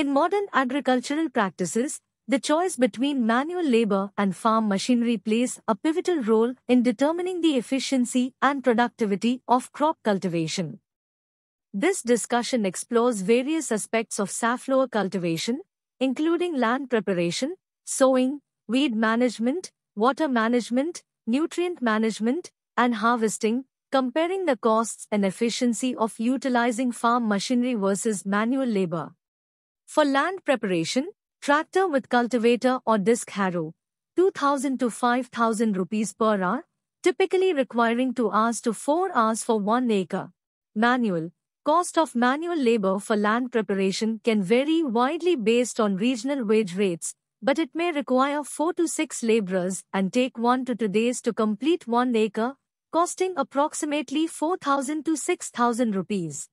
In modern agricultural practices, the choice between manual labor and farm machinery plays a pivotal role in determining the efficiency and productivity of crop cultivation. This discussion explores various aspects of safflower cultivation, including land preparation, sowing, weed management, water management, nutrient management, and harvesting, comparing the costs and efficiency of utilizing farm machinery versus manual labor. For land preparation, tractor with cultivator or disc harrow, 2000 to 5000 rupees per hour, typically requiring 2 hours to 4 hours for 1 acre. Manual Cost of manual labor for land preparation can vary widely based on regional wage rates, but it may require 4 to 6 laborers and take 1 to 2 days to complete 1 acre, costing approximately 4000 to 6000 rupees.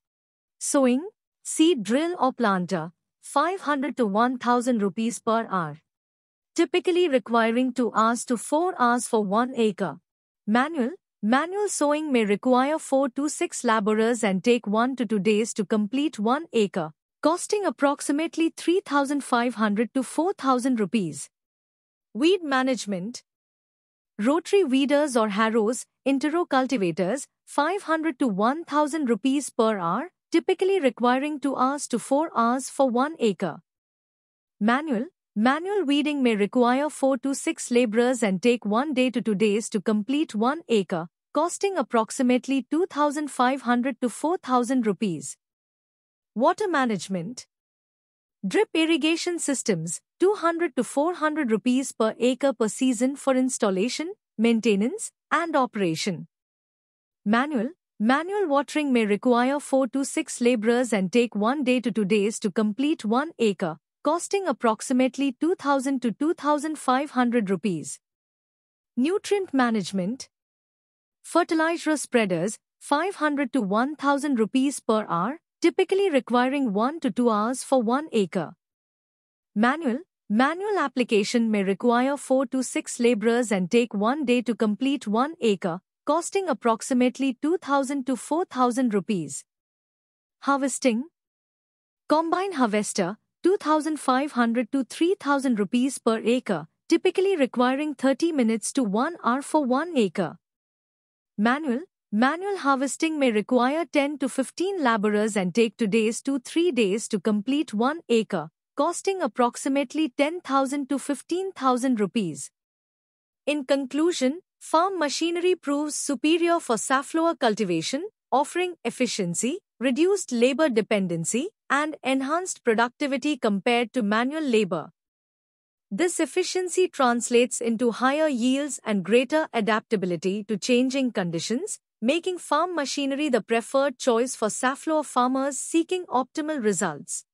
Sowing, seed drill or planter. 500 to 1000 rupees per hour. Typically requiring 2 hours to 4 hours for 1 acre. Manual Manual sowing may require 4 to 6 laborers and take 1 to 2 days to complete 1 acre, costing approximately 3500 to 4000 rupees. Weed management Rotary weeders or harrows, intero cultivators, 500 to 1000 rupees per hour, typically requiring 2 hours to 4 hours for 1 acre. Manual Manual weeding may require 4 to 6 laborers and take 1 day to 2 days to complete 1 acre, costing approximately 2500 to 4000 rupees. Water management Drip irrigation systems 200 to 400 rupees per acre per season for installation, maintenance and operation. Manual Manual watering may require 4 to 6 laborers and take 1 day to 2 days to complete 1 acre, costing approximately 2000 to 2500 rupees. Nutrient management Fertilizer spreaders 500 to 1000 rupees per hour, typically requiring 1 to 2 hours for 1 acre. Manual Manual application may require 4 to 6 laborers and take 1 day to complete 1 acre, costing approximately 2000 to 4000 rupees. Harvesting Combine harvester 2500 to 3000 rupees per acre, typically requiring 30 minutes to 1 hour for 1 acre. Manual Manual harvesting may require 10 to 15 laborers and take 2 days to 3 days to complete 1 acre, costing approximately 10,000 to 15,000 rupees. In conclusion, Farm machinery proves superior for safflower cultivation, offering efficiency, reduced labor dependency, and enhanced productivity compared to manual labor. This efficiency translates into higher yields and greater adaptability to changing conditions, making farm machinery the preferred choice for safflower farmers seeking optimal results.